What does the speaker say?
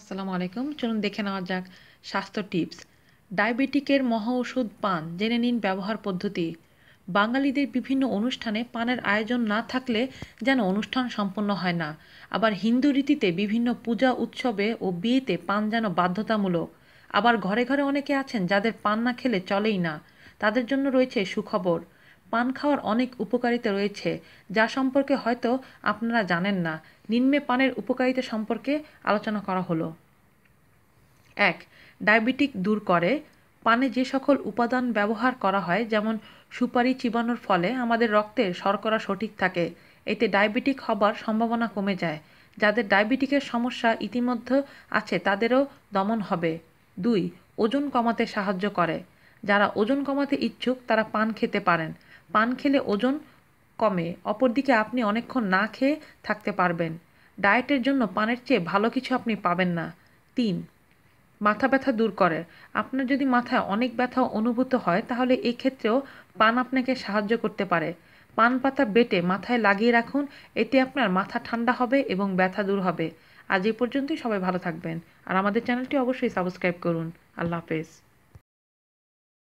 আসসালামু আলাইকুম চলুন দেখে নেওয়া যাক স্বাস্থ্য টিপস ডায়াবেটিকের মহা ওষুধ পান জেনে নিন ব্যবহার পদ্ধতি বাঙালিদের বিভিন্ন অনুষ্ঠানে পানের আয়োজন না থাকলে যেন অনুষ্ঠান সম্পন্ন হয় না আবার হিন্দু রীতিতে বিভিন্ন পূজা উৎসবে ও বিয়েতে পান যেন বাধ্যতামূলক আবার ঘরে ঘরে অনেকে আছেন যাদের পান না খেলে চলেই না তাদের জন্য রয়েছে সুখবর পান খাওয়ার অনেক উপকারিতা রয়েছে যা সম্পর্কে হয়তো আপনারা জানেন না নিম্নে পানের উপকারিতা সম্পর্কে আলোচনা করা হলো এক ডায়াবেটিক দূর করে পানে যে সকল উপাদান ব্যবহার করা হয় যেমন সুপারি চিবানোর ফলে আমাদের রক্তের শর্করা সঠিক থাকে এতে ডায়াবেটিক হবার সম্ভাবনা কমে যায় যাদের ডায়াবেটিকের সমস্যা ইতিমধ্যে আছে তাদেরও দমন হবে দুই ওজন কমাতে সাহায্য করে যারা ওজন কমাতে ইচ্ছুক তারা পান খেতে পারেন পান খেলে ওজন কমে অপরদিকে আপনি অনেকক্ষণ না খেয়ে থাকতে পারবেন ডায়েটের জন্য পানের চেয়ে ভালো কিছু আপনি পাবেন না তিন মাথা ব্যথা দূর করে আপনার যদি মাথায় অনেক ব্যথা অনুভূত হয় তাহলে এক্ষেত্রেও পান আপনাকে সাহায্য করতে পারে পান পাতা বেটে মাথায় লাগিয়ে রাখুন এতে আপনার মাথা ঠান্ডা হবে এবং ব্যথা দূর হবে আজ এই পর্যন্তই সবাই ভালো থাকবেন আর আমাদের চ্যানেলটি অবশ্যই সাবস্ক্রাইব করুন আল্লাহ হাফেজ